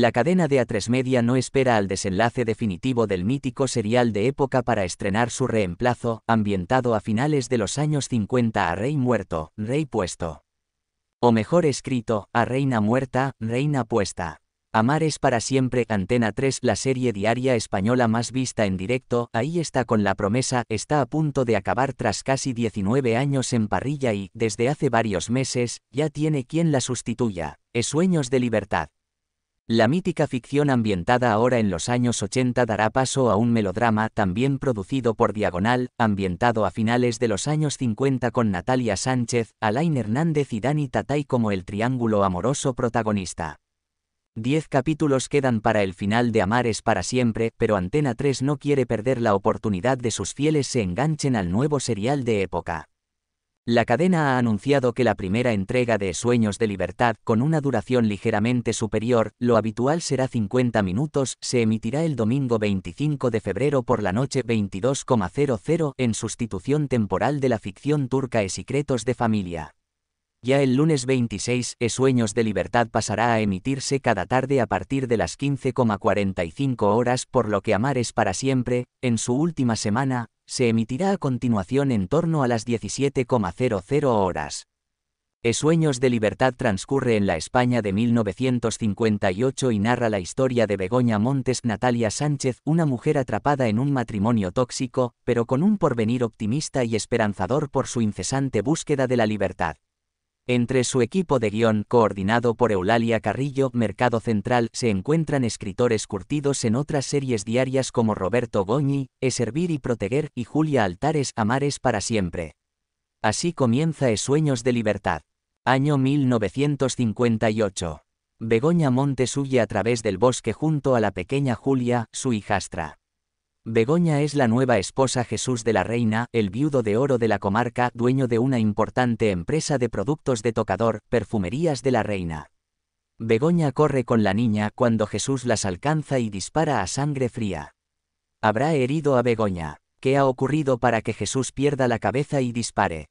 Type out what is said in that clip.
La cadena de A3 Media no espera al desenlace definitivo del mítico serial de época para estrenar su reemplazo, ambientado a finales de los años 50 a Rey muerto, Rey puesto. O mejor escrito, a Reina muerta, Reina puesta. Amar es para siempre, Antena 3, la serie diaria española más vista en directo, ahí está con la promesa, está a punto de acabar tras casi 19 años en parrilla y, desde hace varios meses, ya tiene quien la sustituya. Es Sueños de Libertad. La mítica ficción ambientada ahora en los años 80 dará paso a un melodrama también producido por Diagonal, ambientado a finales de los años 50 con Natalia Sánchez, Alain Hernández y Dani Tatay como el triángulo amoroso protagonista. Diez capítulos quedan para el final de Amar es para siempre, pero Antena 3 no quiere perder la oportunidad de sus fieles se enganchen al nuevo serial de época. La cadena ha anunciado que la primera entrega de Sueños de Libertad, con una duración ligeramente superior, lo habitual será 50 minutos, se emitirá el domingo 25 de febrero por la noche 22,00 en sustitución temporal de la ficción turca Secretos de Familia. Ya el lunes 26, E Sueños de Libertad pasará a emitirse cada tarde a partir de las 15,45 horas, por lo que Amar es para siempre, en su última semana, se emitirá a continuación en torno a las 17,00 horas. E Sueños de Libertad transcurre en la España de 1958 y narra la historia de Begoña Montes Natalia Sánchez, una mujer atrapada en un matrimonio tóxico, pero con un porvenir optimista y esperanzador por su incesante búsqueda de la libertad. Entre su equipo de guión, coordinado por Eulalia Carrillo, Mercado Central, se encuentran escritores curtidos en otras series diarias como Roberto Goñi, Es Servir y Proteger, y Julia Altares, Amares para siempre. Así comienza Es Sueños de Libertad. Año 1958. Begoña Montes huye a través del bosque junto a la pequeña Julia, su hijastra. Begoña es la nueva esposa Jesús de la Reina, el viudo de oro de la comarca, dueño de una importante empresa de productos de tocador, Perfumerías de la Reina. Begoña corre con la niña cuando Jesús las alcanza y dispara a sangre fría. Habrá herido a Begoña. ¿Qué ha ocurrido para que Jesús pierda la cabeza y dispare?